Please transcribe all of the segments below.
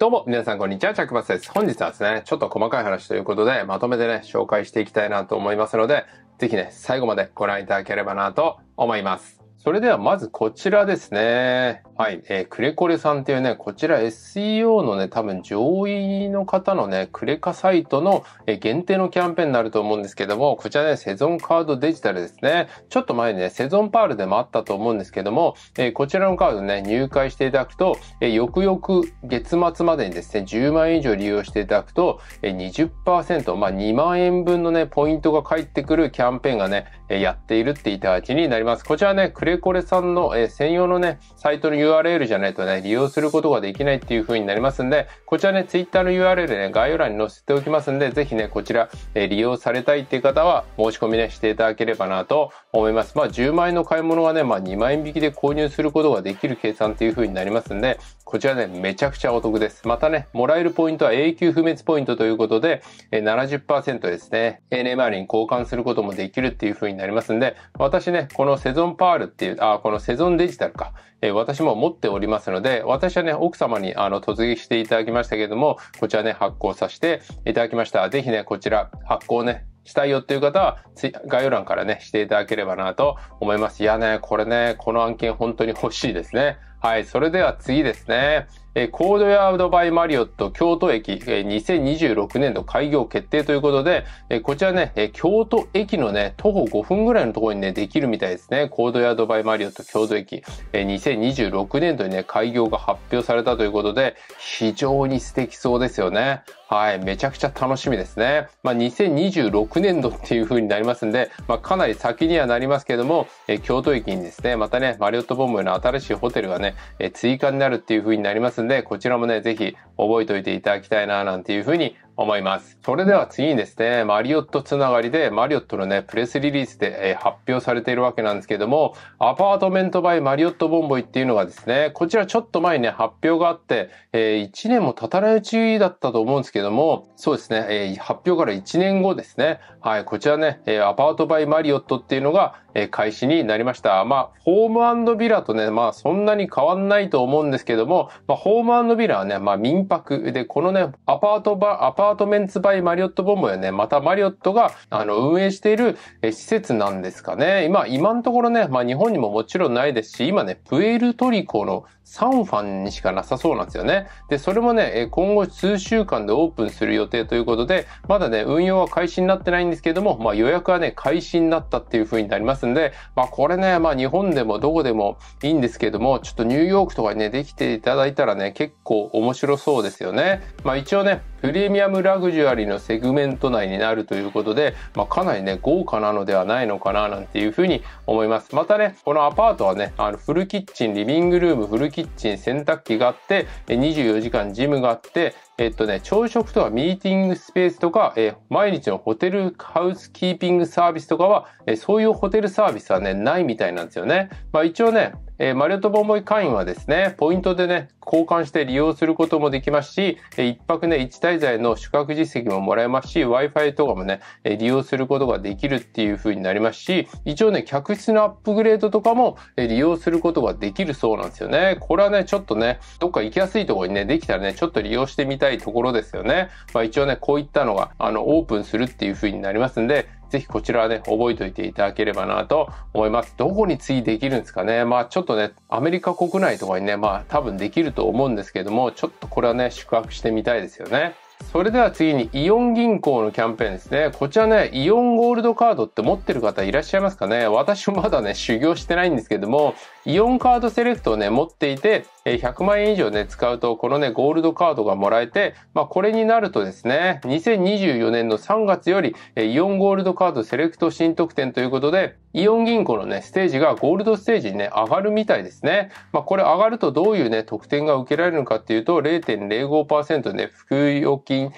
どうも、皆さんこんにちは、チャックバスです。本日はですね、ちょっと細かい話ということで、まとめてね、紹介していきたいなと思いますので、ぜひね、最後までご覧いただければなと思います。それではまずこちらですね。はい。えー、クレコレさんっていうね、こちら SEO のね、多分上位の方のね、クレカサイトの、え限定のキャンペーンになると思うんですけども、こちらね、セゾンカードデジタルですね。ちょっと前にね、セゾンパールでもあったと思うんですけども、えー、こちらのカードね、入会していただくと、えー、翌々月末までにですね、10万円以上利用していただくと、えー、20%、まあ2万円分のね、ポイントが返ってくるキャンペーンがね、えー、やっているっていただきになります。こちらね、クレレコレさんの、え専用のね、サイトの URL じゃないとね、利用することができないっていう風になりますんで、こちらね、Twitter の URL ね、概要欄に載せておきますんで、ぜひね、こちら、え利用されたいっていう方は、申し込みね、していただければなと思います。まあ、10万円の買い物はね、まあ、2万円引きで購入することができる計算っていう風になりますんで、こちらね、めちゃくちゃお得です。またね、もらえるポイントは永久不滅ポイントということで、70%ですね、ANA r に交換することもできるっていう風になりますんで、私ね、このセゾンパールっていう、あ、このセゾンデジタルか、え私も持っておりますので、私はね、奥様にあの突撃していただきましたけれども、こちらね、発行させていただきました。ぜひね、こちら、発行ね、したいよっていう方は、概要欄からね、していただければなと思います。いやね、これね、この案件本当に欲しいですね。はい、それでは次ですね。えコードヤードバイマリオット京都駅、え2026年度開業決定ということで、えこちらね、え京都駅のね、徒歩5分ぐらいのところにね、できるみたいですね。コードヤードバイマリオット京都駅、え2026年度にね、開業が発表されたということで、非常に素敵そうですよね。はい、めちゃくちゃ楽しみですね。まあ、2026年度っていう風になりますんで、まあ、かなり先にはなりますけども、え京都駅にですね、またね、マリオットボムの新しいホテルがね、え追加になるっていう風になりますますんで、こちらもね、ぜひ覚えておいていただきたいな、なんていうふうに思います。それでは次にですね、マリオットつながりで、マリオットのね、プレスリリースで、え発表されているわけなんですけども、アパートメントバイマリオットボンボイっていうのがですね、こちらちょっと前にね、発表があって、え1年も経たないうちだったと思うんですけども、そうですね、え発表から1年後ですね、はい、こちらね、えアパートバイマリオットっていうのが、え開始になりました。まあ、ホームビラとね、まあそんなに変わんないと思うんですけども、まあ、ホームビラはね、まあ民泊で、このね、アパートバ、アパートパートメンツバイマリオットボムやね、またマリオットがあの運営している施設なんですかね。今、今のところね、まあ日本にももちろんないですし、今ね、プエルトリコのサンファンにしかなさそうなんですよね。で、それもね、今後数週間でオープンする予定ということで、まだね、運用は開始になってないんですけども、まあ予約はね、開始になったっていう風になりますんで、まあこれね、まあ日本でもどこでもいいんですけども、ちょっとニューヨークとかにね、できていただいたらね、結構面白そうですよね。まあ一応ね、プレミアムラグジュアリーのセグメント内になるということで、まあ、かなりね、豪華なのではないのかななんていうふうに思います。またね、このアパートはね、あのフルキッチン、リビングルーム、フルキッチンキッチン、洗濯機があって、24時間ジムがあって、えっとね、朝食とかミーティングスペースとか、えー、毎日のホテルハウスキーピングサービスとかは、えー、そういうホテルサービスはね、ないみたいなんですよね。まあ一応ね、えー、マリオットボンボイ会員はですね、ポイントでね、交換して利用することもできますし、え1泊ね、1滞在の宿泊実績ももらえますし、Wi-Fi とかもね、え利用することができるっていう風になりますし、一応ね、客室のアップグレードとかも、え利用することができるそうなんですよね。これはね、ちょっとね、どっか行きやすいところにね、できたらね、ちょっと利用してみたいところですよね。まあ一応ね、こういったのが、あの、オープンするっていう風になりますんで、ぜひこちらはね、覚えておいていただければなと思います。どこに次できるんですかね。まあちょっとね、アメリカ国内とかにね、まあ多分できると思うんですけども、ちょっとこれはね、宿泊してみたいですよね。それでは次にイオン銀行のキャンペーンですね。こちらね、イオンゴールドカードって持ってる方いらっしゃいますかね私もまだね、修行してないんですけども、イオンカードセレクトをね、持っていて、100万円以上ね、使うと、このね、ゴールドカードがもらえて、まあ、これになるとですね、2024年の3月より、イオンゴールドカードセレクト新特典ということで、イオン銀行のね、ステージがゴールドステージにね、上がるみたいですね。まあ、これ上がるとどういうね、特典が受けられるのかっていうと、0.05%ね、服用金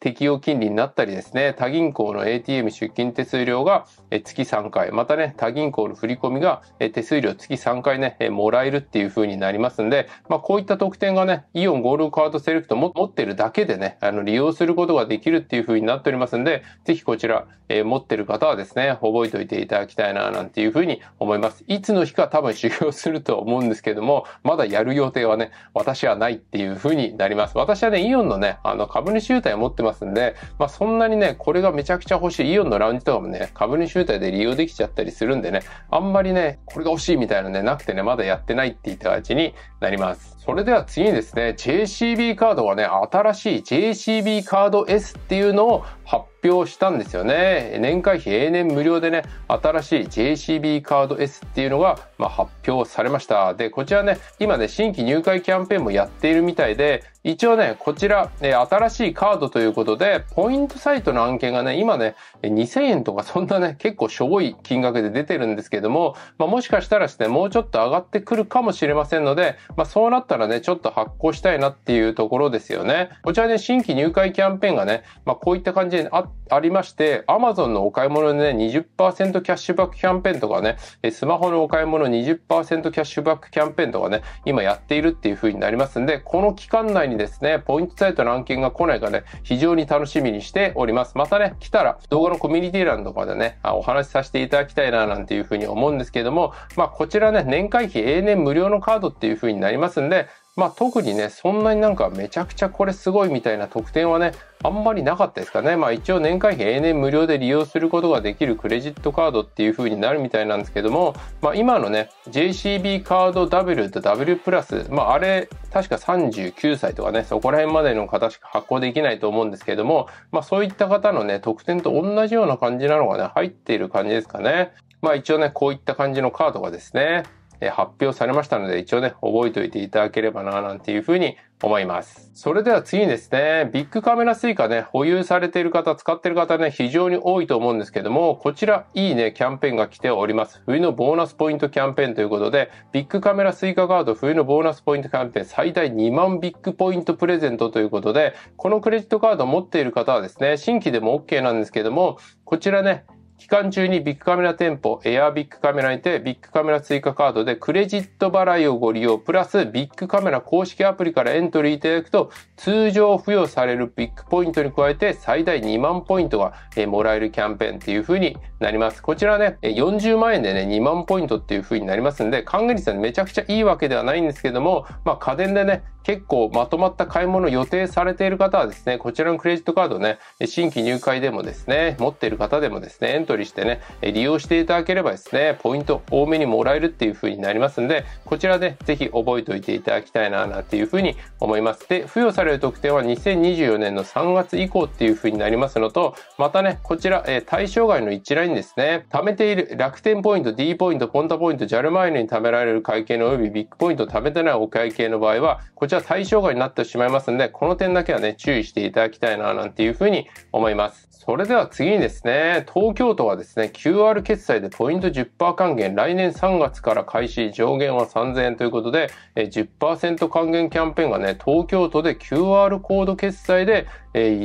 適用金利になったりですね、他銀行の ATM 出金手数料が月3回、またね、他銀行の振り込みが手数料月3回ね、もらえるっていう風になりますんで、まあこういった特典がね、イオンゴールドカードセレクト持ってるだけでね、あの利用することができるっていう風になっておりますんで、ぜひこちら、えー、持ってる方はですね、覚えておいていただきたいな、なんていう風に思います。いつの日か多分修行すると思うんですけども、まだやる予定はね、私はないっていう風になります。私はね、イオンのね、あの株主優待持ってますますんで、まあ、そんなにね、これがめちゃくちゃ欲しいイオンのラウンジとかもね、株主優待で利用できちゃったりするんでね、あんまりね、これが欲しいみたいなね、なくてね、まだやってないって言った感になります。それでは次にですね、JCB カードはね、新しい JCB カード S っていうのを発表したんですよね。年会費永年無料でね、新しい JCB カード S っていうのがまあ、発表されました。で、こちらね、今ね、新規入会キャンペーンもやっているみたいで、一応ね、こちら、ね、新しいカードということで、ポイントサイトの案件がね、今ね、2000円とかそんなね、結構しょぼい金額で出てるんですけども、まあ、もしかしたらですね、もうちょっと上がってくるかもしれませんので、まあ、そうなったらね、ちょっと発行したいなっていうところですよね。こちらね、新規入会キャンペーンがね、まあ、こういった感じであありまして、Amazon のお買い物でね、20%キャッシュバックキャンペーンとかね、スマホのお買い物20%キャッシュバックキャンペーンとかね、今やっているっていう風になりますんで、この期間内にですね、ポイントサイトの案件が来ないかね、非常に楽しみにしております。またね、来たら動画のコミュニティ欄とかでね、お話しさせていただきたいななんていう風に思うんですけども、まあこちらね、年会費永年無料のカードっていう風になりますんで、まあ、特にね、そんなになんかめちゃくちゃこれすごいみたいな特典はね、あんまりなかったですかね。まあ一応年会費永年無料で利用することができるクレジットカードっていう風になるみたいなんですけども、まあ今のね、JCB カード W と W プラス、まああれ、確か39歳とかね、そこら辺までの方しか発行できないと思うんですけども、まあそういった方のね、特典と同じような感じなのがね、入っている感じですかね。まあ一応ね、こういった感じのカードがですね、発表されましたので、一応ね、覚えておいていただければな、なんていうふうに思います。それでは次にですね、ビッグカメラスイカね、保有されている方、使っている方ね、非常に多いと思うんですけども、こちらいいね、キャンペーンが来ております。冬のボーナスポイントキャンペーンということで、ビッグカメラスイカカード冬のボーナスポイントキャンペーン最大2万ビッグポイントプレゼントということで、このクレジットカードを持っている方はですね、新規でも OK なんですけども、こちらね、期間中にビッグカメラ店舗、エアビッグカメラにて、ビッグカメラ追加カードでクレジット払いをご利用、プラスビッグカメラ公式アプリからエントリーいただくと、通常付与されるビッグポイントに加えて、最大2万ポイントがもらえるキャンペーンっていう風になります。こちらね、40万円でね、2万ポイントっていう風になりますんで、還元率はめちゃくちゃいいわけではないんですけども、まあ家電でね、結構まとまった買い物予定されている方はですね、こちらのクレジットカードね、新規入会でもですね、持っている方でもですね、取りしてね、利用していただければですね、ポイント多めにもらえるっていう風になりますんで、こちらで、ね、ぜひ覚えておいていただきたいな、なんていう風に思います。で、付与される特典は2024年の3月以降っていう風になりますのと、またね、こちら、え対象外の一覧にですね、貯めている楽天ポイント、D ポイント、ポンタポイント、JAL マイルに貯められる会計の及びビッグポイント貯めてないお会計の場合は、こちら対象外になってしまいますんで、この点だけはね、注意していただきたいな、なんていう風に思います。それでは次にですね、東京都はですね、QR 決済でポイント10%還元、来年3月から開始、上限は3000円ということで、10%還元キャンペーンがね、東京都で QR コード決済で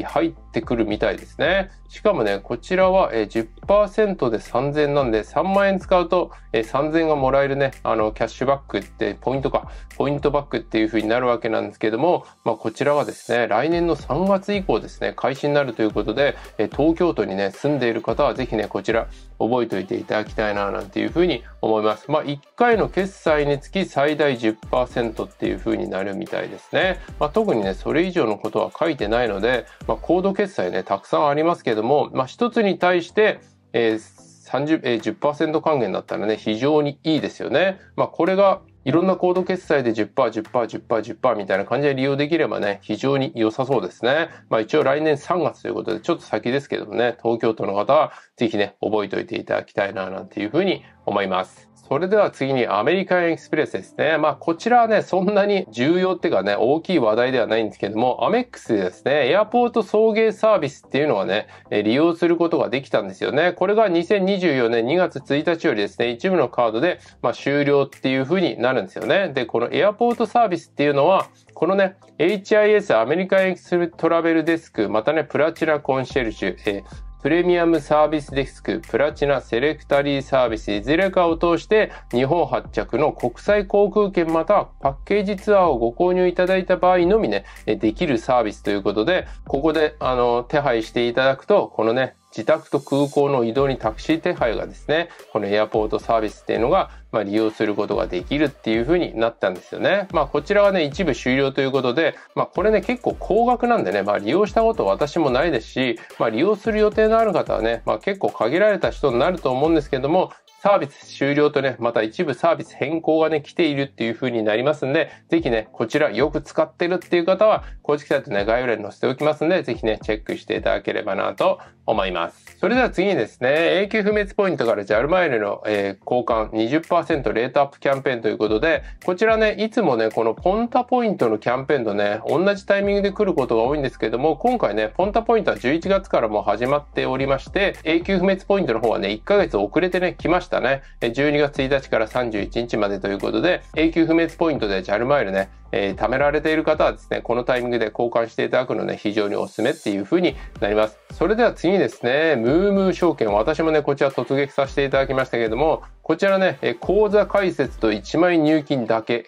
入ってってくるみたいですね。しかもね、こちらは、え10%で3000なんで、3万円使うと、え3000がもらえるね、あの、キャッシュバックって、ポイントか、ポイントバックっていう風になるわけなんですけども、まあ、こちらはですね、来年の3月以降ですね、開始になるということで、え東京都にね、住んでいる方は、ぜひね、こちら、覚えておいていただきたいななんていうふうに思います。まあ、1回の決済につき最大10%っていうふうになるみたいですね。まあ、特にね、それ以上のことは書いてないので、まあ、コード決済ね、たくさんありますけども、まあ、1つに対して、えー30えー、10%還元だったらね、非常にいいですよね。まあ、これがいろんなコード決済で10%、10%、10%、10%みたいな感じで利用できればね、非常に良さそうですね。まあ一応来年3月ということで、ちょっと先ですけどもね、東京都の方はぜひね、覚えておいていただきたいな、なんていうふうに思います。それでは次にアメリカンエクスプレスですね。まあこちらはね、そんなに重要っていうかね、大きい話題ではないんですけども、アメックスでですね、エアポート送迎サービスっていうのはね、利用することができたんですよね。これが2024年2月1日よりですね、一部のカードで、まあ、終了っていう風になるんですよね。で、このエアポートサービスっていうのは、このね、HIS アメリカンエクストラベルデスク、またね、プラチナコンシェルジュ、えー、プレミアムサービスデスク、プラチナセレクタリーサービス、いずれかを通して日本発着の国際航空券またはパッケージツアーをご購入いただいた場合のみね、できるサービスということで、ここであの手配していただくと、このね、自宅と空港の移動にタクシー手配がですね、このエアポートサービスっていうのが、まあ、利用することができるっていうふうになったんですよね。まあ、こちらはね、一部終了ということで、まあ、これね、結構高額なんでね、まあ、利用したこと私もないですし、まあ、利用する予定のある方はね、まあ、結構限られた人になると思うんですけども、サービス終了とね、また一部サービス変更がね、来ているっていう風になりますんで、ぜひね、こちらよく使ってるっていう方は、公式サイトね、概要欄に載せておきますんで、ぜひね、チェックしていただければなと思います。それでは次にですね、永久不滅ポイントから JAL マイルの、えー、交換20%レートアップキャンペーンということで、こちらね、いつもね、このポンタポイントのキャンペーンとね、同じタイミングで来ることが多いんですけども、今回ね、ポンタポイントは11月からも始まっておりまして、永久不滅ポイントの方はね、1ヶ月遅れてね、来ました。たね。12月1日から31日までということで、永久不滅ポイントでジャルマイルね、えー、貯められている方はですね、このタイミングで交換していただくのね、非常におすすめっていうふうになります。それでは次ですね、ムームー証券、私もね、こちら突撃させていただきましたけれども、こちらね、え口座開設と1枚入金だけ、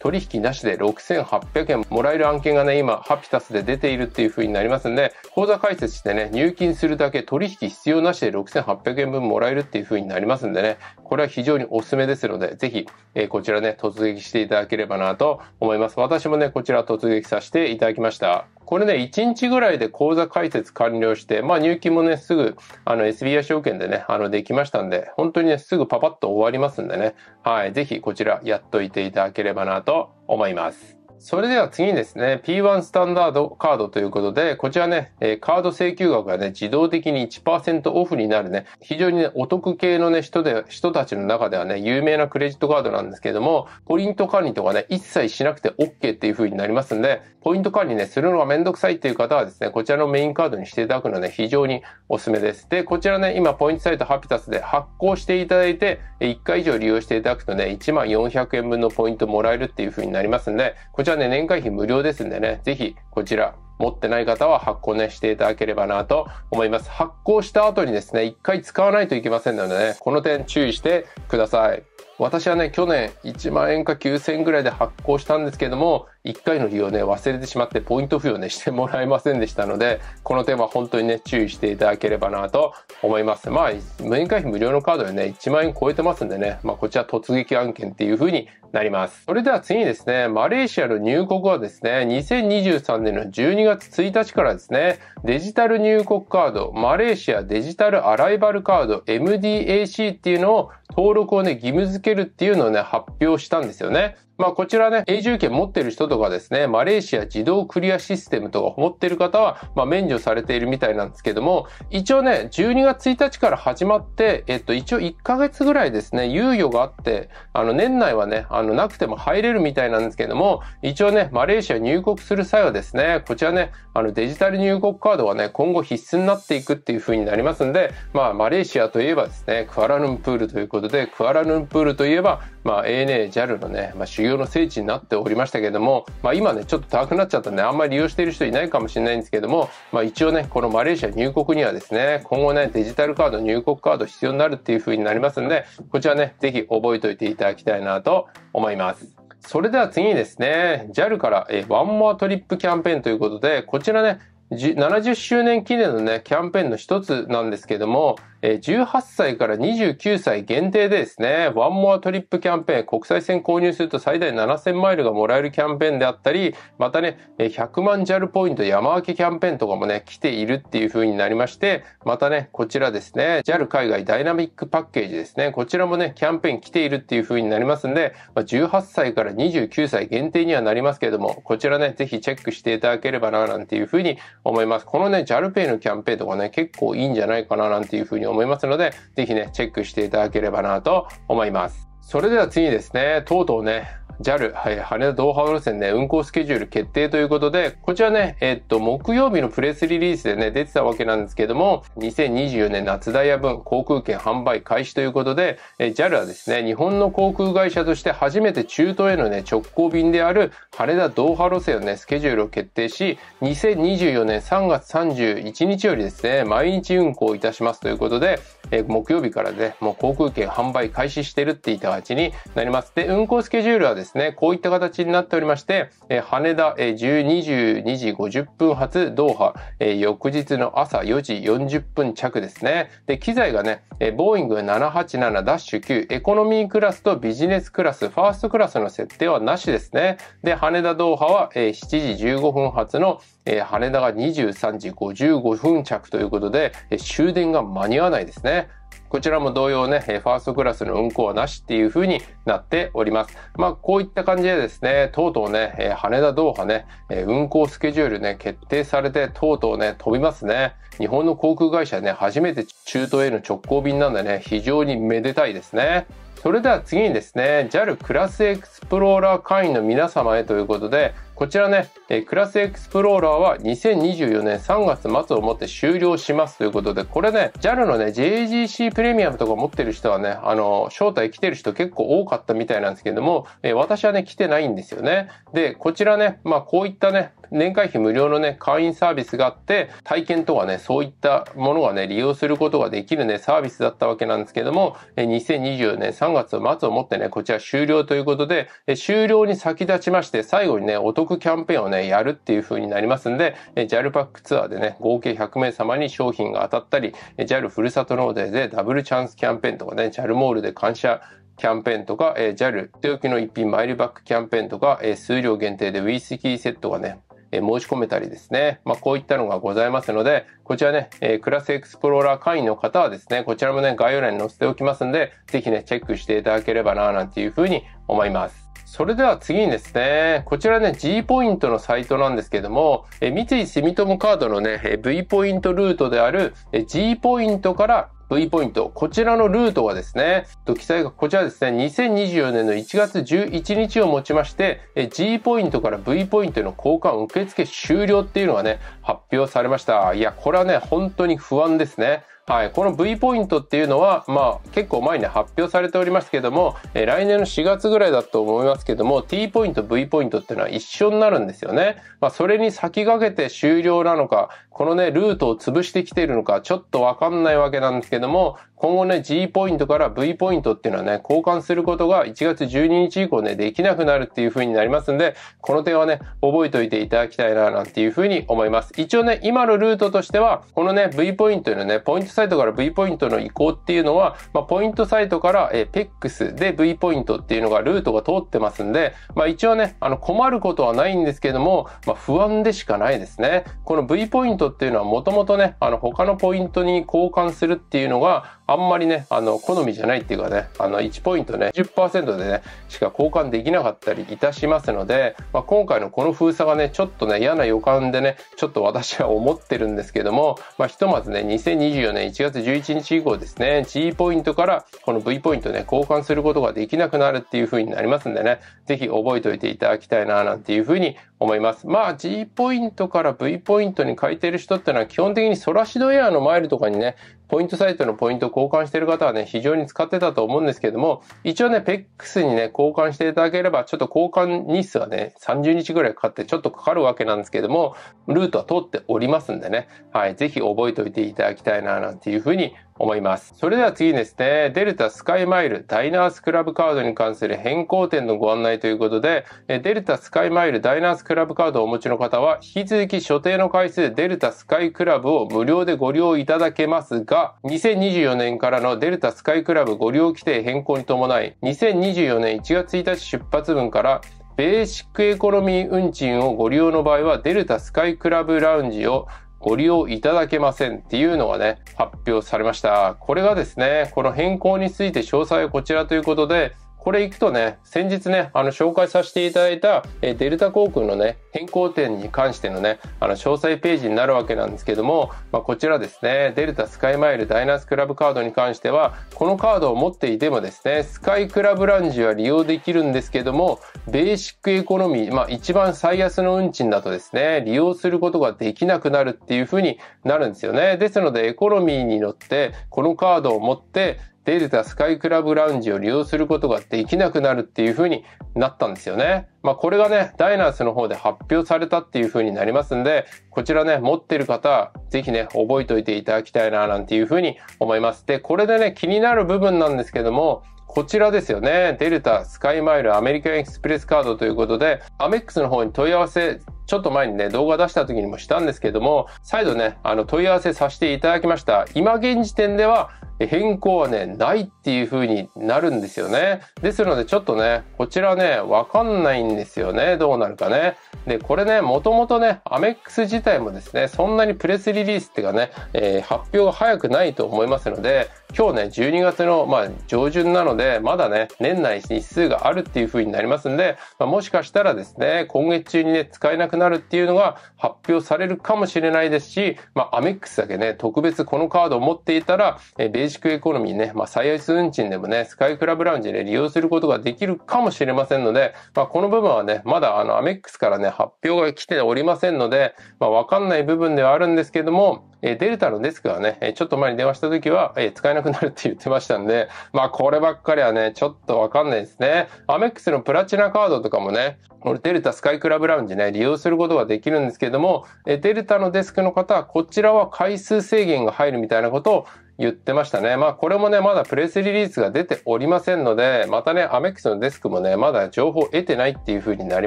取引なしで6800円もらえる案件がね、今、ハピタスで出ているっていうふうになりますんで、口座開設してね、入金するだけ取引必要なしで6800円分もらえるっていうふうになりますんでね、これは非常におすすめですので、ぜひ、えこちらね、突撃していただければなと思います。います。私もね、こちら突撃させていただきました。これね、1日ぐらいで口座開設完了して、まあ入金もね、すぐ、あの SBI 証券でね、あのできましたんで、本当にね、すぐパパッと終わりますんでね、はい、ぜひこちらやっといていただければなと思います。それでは次にですね、P1 スタンダードカードということで、こちらね、カード請求額がね、自動的に1%オフになるね、非常にね、お得系のね、人で、人たちの中ではね、有名なクレジットカードなんですけども、ポイント管理とかね、一切しなくて OK っていう風になりますんで、ポイント管理ね、するのがめんどくさいっていう方はですね、こちらのメインカードにしていただくのはね、非常におすすめです。で、こちらね、今、ポイントサイトハピタスで発行していただいて、1回以上利用していただくとね、1万400円分のポイントもらえるっていう風になりますんで、こちらちらね、年会費無料ですんでね、ぜひこちら持ってない方は発行ね、していただければなと思います。発行した後にですね、一回使わないといけませんのでね、この点注意してください。私はね、去年1万円か9000円ぐらいで発行したんですけども、1回の日をね、忘れてしまってポイント付与ね、してもらえませんでしたので、この点は本当にね、注意していただければなと思います。まあ、年会費無料のカードでね、1万円超えてますんでね、まあ、こちら突撃案件っていう風になります。それでは次にですね、マレーシアの入国はですね、2023年の12月1日からですね、デジタル入国カード、マレーシアデジタルアライバルカード MDAC っていうのを登録をね、義務付けるっていうのをね、発表したんですよね。まあこちらね、永住権持ってる人とかですね、マレーシア自動クリアシステムとか持ってる方は、まあ免除されているみたいなんですけども、一応ね、12月1日から始まって、えっと一応1ヶ月ぐらいですね、猶予があって、あの年内はね、あのなくても入れるみたいなんですけども、一応ね、マレーシア入国する際はですね、こちらね、あのデジタル入国カードはね、今後必須になっていくっていう風になりますんで、まあマレーシアといえばですね、クアラルンプールということで、クアラルンプールといえば、まあ、ANA、JAL のね、まあ、修行の聖地になっておりましたけれども、まあ、今ね、ちょっと高くなっちゃったんで、あんまり利用している人いないかもしれないんですけども、まあ、一応ね、このマレーシア入国にはですね、今後ね、デジタルカード、入国カード必要になるっていう風になりますんで、こちらね、ぜひ覚えておいていただきたいなと思います。それでは次にですね、JAL から、えワンモアトリップキャンペーンということで、こちらね、70周年記念のね、キャンペーンの一つなんですけども、18歳から29歳限定でですね、ワンモアトリップキャンペーン、国際線購入すると最大7000マイルがもらえるキャンペーンであったり、またね、100万 JAL ポイント山分けキャンペーンとかもね、来ているっていう風になりまして、またね、こちらですね、JAL 海外ダイナミックパッケージですね、こちらもね、キャンペーン来ているっていう風になりますんで、18歳から29歳限定にはなりますけれども、こちらね、ぜひチェックしていただければな、なんていう風に思います。このね、JAL ペイのキャンペーンとかね、結構いいんじゃないかな、なんていう風にに思いますので、ぜひね、チェックしていただければなと思います。それでは次にですね、とうとうね、JAL、はい、羽田ドーハ路線ね、運行スケジュール決定ということで、こちらね、えっと、木曜日のプレスリリースでね、出てたわけなんですけども、2024年夏ダイヤ分航空券販売開始ということで、JAL はですね、日本の航空会社として初めて中東へのね、直行便である羽田ドーハ路線をね、スケジュールを決定し、2024年3月31日よりですね、毎日運行いたしますということで、え木曜日からね、もう航空券販売開始してるって言った形になります。で、運行スケジュールはですねですね、こういった形になっておりまして、羽田、1 22時50分発ドーハ、翌日の朝4時40分着ですね。で、機材がね、ボーイング787-9エコノミークラスとビジネスクラス、ファーストクラスの設定はなしですね。で、羽田ドーハは、7時15分発の、羽田が23時55分着ということで、終電が間に合わないですね。こちらも同様ね、ファーストクラスの運行はなしっていう風になっております。まあ、こういった感じでですね、とうとうね、羽田ドーハね、運行スケジュールね、決定されて、とうとうね、飛びますね。日本の航空会社ね、初めて中東への直行便なんでね、非常にめでたいですね。それでは次にですね、JAL クラスエクスプローラー会員の皆様へということで、こちらね、クラスエクスプローラーは2024年3月末をもって終了しますということで、これね、JAL のね、JGC プレミアムとか持ってる人はね、あの、招待来てる人結構多かったみたいなんですけども、え私はね、来てないんですよね。で、こちらね、まあこういったね、年会費無料のね、会員サービスがあって、体験とかね、そういったものがね、利用することができるね、サービスだったわけなんですけども、2024年3月末をもってね、こちら終了ということで、終了に先立ちまして、最後にね、お得続キャンペーンをね、やるっていう風になりますんで、JAL パックツアーでね、合計100名様に商品が当たったり、JAL ふるさと納税でダブルチャンスキャンペーンとかね、JAL モールで感謝キャンペーンとか、えー、JAL、手置きの一品マイルバックキャンペーンとか、えー、数量限定でウィスキーセットがね、えー、申し込めたりですね。まあ、こういったのがございますので、こちらね、えー、クラスエクスプローラー会員の方はですね、こちらもね、概要欄に載せておきますんで、ぜひね、チェックしていただければな、なんていうふうに思います。それでは次にですね、こちらね、G ポイントのサイトなんですけども、え三井住友カードのね、V ポイントルートである G ポイントから V ポイント、こちらのルートがですね、記載がこちらですね、2024年の1月11日をもちまして、G ポイントから V ポイントの交換受付終了っていうのがね、発表されました。いや、これはね、本当に不安ですね。はい、この V ポイントっていうのは、まあ、結構前に発表されておりますけども、えー、来年の4月ぐらいだと思いますけども、T ポイント、V ポイントっていうのは一緒になるんですよね。まあ、それに先駆けて終了なのか、このね、ルートを潰してきているのか、ちょっとわかんないわけなんですけども、今後ね、G ポイントから V ポイントっていうのはね、交換することが1月12日以降ね、できなくなるっていう風になりますんで、この点はね、覚えておいていただきたいな、なんていう風に思います。一応ね、今のルートとしては、このね、V ポイントのね、ポイントサイトから V ポイントの移行っていうのは、まあ、ポイントサイトから、PEX で V ポイントっていうのがルートが通ってますんで、まあ一応ね、あの、困ることはないんですけども、まあ不安でしかないですね。この V ポイントっていうのはもともとね、あの、他のポイントに交換するっていうのが、あんまりね、あの、好みじゃないっていうかね、あの、1ポイントね、10%でね、しか交換できなかったりいたしますので、まあ、今回のこの封鎖がね、ちょっとね、嫌な予感でね、ちょっと私は思ってるんですけども、まあ、ひとまずね、2024年1月11日以降ですね、G ポイントからこの V ポイントね、交換することができなくなるっていう風になりますんでね、ぜひ覚えておいていただきたいな、なんていう風に思います。まあ、G ポイントから V ポイントに変えてる人ってのは基本的にソラシドエアのマイルとかにね、ポイントサイトのポイントを交換している方はね、非常に使ってたと思うんですけども、一応ね、PEX にね、交換していただければ、ちょっと交換日数はね、30日ぐらいかかって、ちょっとかかるわけなんですけども、ルートは通っておりますんでね、はい、ぜひ覚えておいていただきたいな、なんていうふうに思います。それでは次ですね、デルタスカイマイルダイナースクラブカードに関する変更点のご案内ということで、デルタスカイマイルダイナースクラブカードをお持ちの方は、引き続き所定の回数デルタスカイクラブを無料でご利用いただけますが、2024年からのデルタスカイクラブご利用規定変更に伴い、2024年1月1日出発分からベーシックエコノミー運賃をご利用の場合は、デルタスカイクラブラウンジをご利用いただけませんっていうのがね、発表されました。これがですね、この変更について詳細はこちらということで、これ行くとね、先日ね、あの、紹介させていただいた、えデルタ航空のね、変更点に関してのね、あの、詳細ページになるわけなんですけども、まあ、こちらですね、デルタスカイマイルダイナースクラブカードに関しては、このカードを持っていてもですね、スカイクラブランジは利用できるんですけども、ベーシックエコノミー、まあ、一番最安の運賃だとですね、利用することができなくなるっていうふうになるんですよね。ですので、エコノミーに乗って、このカードを持って、デルタスカイクラブラウンジを利用することができなくなるっていう風になったんですよね。まあこれがね、ダイナースの方で発表されたっていう風になりますんで、こちらね、持ってる方、ぜひね、覚えておいていただきたいな、なんていう風に思います。で、これでね、気になる部分なんですけども、こちらですよね。デルタ、スカイマイル、アメリカンエクスプレスカードということで、アメックスの方に問い合わせ、ちょっと前にね、動画出した時にもしたんですけども、再度ね、あの問い合わせさせていただきました。今現時点では、変更はね、ないっていう風になるんですよね。ですのでちょっとね、こちらね、わかんないんですよね。どうなるかね。で、これね、もともとね、アメックス自体もですね、そんなにプレスリリースっていうかね、えー、発表が早くないと思いますので、今日ね、12月の、まあ、上旬なので、まだね、年内日数があるっていう風になりますんで、まあ、もしかしたらですね、今月中にね、使えなくなるっていうのが発表されるかもしれないですし、まあ、アメックスだけね、特別このカードを持っていたら、えベーシックエコノミーね、まあ、最安運賃でもね、スカイクラブラウンジで利用することができるかもしれませんので、まあ、この部分はね、まだあの、アメックスからね、発表が来ておりませんので、まあ、わかんない部分ではあるんですけども、えデルタのデスクがね、ちょっと前に電話した時は、え使えなくなるって言ってましたんで、まあこればっかりはね、ちょっとわかんないですね。アメックスのプラチナカードとかもね、デルタスカイクラブラウンジね、利用することができるんですけども、デルタのデスクの方はこちらは回数制限が入るみたいなことを言ってましたね。まあこれもね、まだプレスリリースが出ておりませんので、またね、アメックスのデスクもね、まだ情報得てないっていう風になり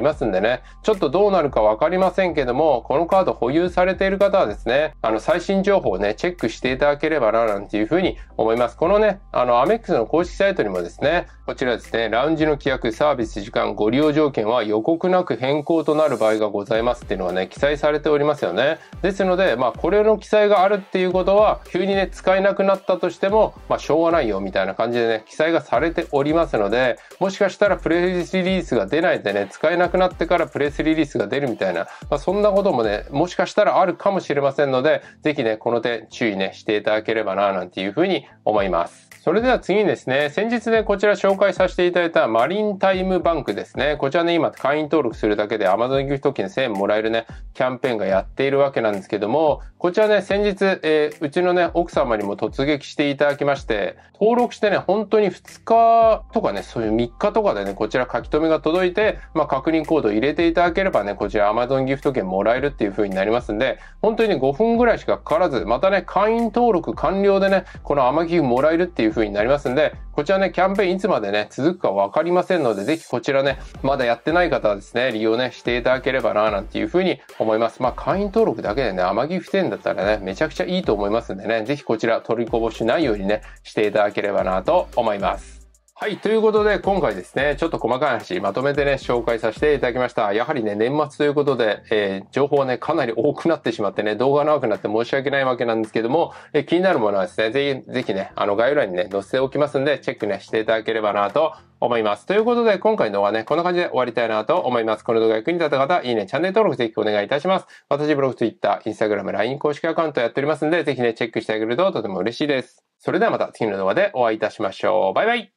ますんでね、ちょっとどうなるかわかりませんけども、このカード保有されている方はですね、あの最新情報をね、チェックしていただければな、なんていう風に思います。このね、あのアメックスの公式サイトにもですね、こちらですね、ラウンジの規約、サービス時間、ご利用条件は予告なく変更となる場合がございますっていうのはね、記載されておりますよね。ですので、まあこれの記載があるっていうことは、急にね、使えなくくなったとしても、まあ、しょうがないよみたいな感じでね、記載がされておりますので、もしかしたらプレスリリースが出ないでね、使えなくなってからプレスリリースが出るみたいな、まあ、そんなこともね、もしかしたらあるかもしれませんので、ぜひね、この点注意ね、していただければな、なんていうふうに思います。それでは次にですね、先日ね、こちら紹介させていただいたマリンタイムバンクですね。こちらね、今会員登録するだけで Amazon ギフト券1000円もらえるね、キャンペーンがやっているわけなんですけども、こちらね、先日、えー、うちのね、奥様にもと突撃していただきまして、登録してね、本当に2日とかね、そういう3日とかでね、こちら書き留めが届いて、まあ、確認コード入れていただければね、こちら Amazon ギフト券もらえるっていう風になりますんで、本当に5分ぐらいしかかからず、またね、会員登録完了でね、この甘ギフもらえるっていう風になりますんで、こちらね、キャンペーンいつまでね、続くかわかりませんので、ぜひこちらね、まだやってない方はですね、利用ね、していただければな、なんていうふうに思います。まあ、会員登録だけでね、天城不店だったらね、めちゃくちゃいいと思いますんでね、ぜひこちら取りこぼしないようにね、していただければなと思います。はい。ということで、今回ですね、ちょっと細かい話、まとめてね、紹介させていただきました。やはりね、年末ということで、えー、情報ね、かなり多くなってしまってね、動画長くなって申し訳ないわけなんですけども、えー、気になるものはですね、ぜひ、ぜひね、あの、概要欄にね、載せておきますんで、チェックね、していただければなと思います。ということで、今回の動画ね、こんな感じで終わりたいなと思います。この動画役に立った方、いいね、チャンネル登録ぜひお願いいたします。私、ブログ、Twitter、Instagram、LINE 公式アカウントやっておりますんで、ぜひね、チェックしてあげるととても嬉しいです。それではまた次の動画でお会いいたしましょう。バイバイ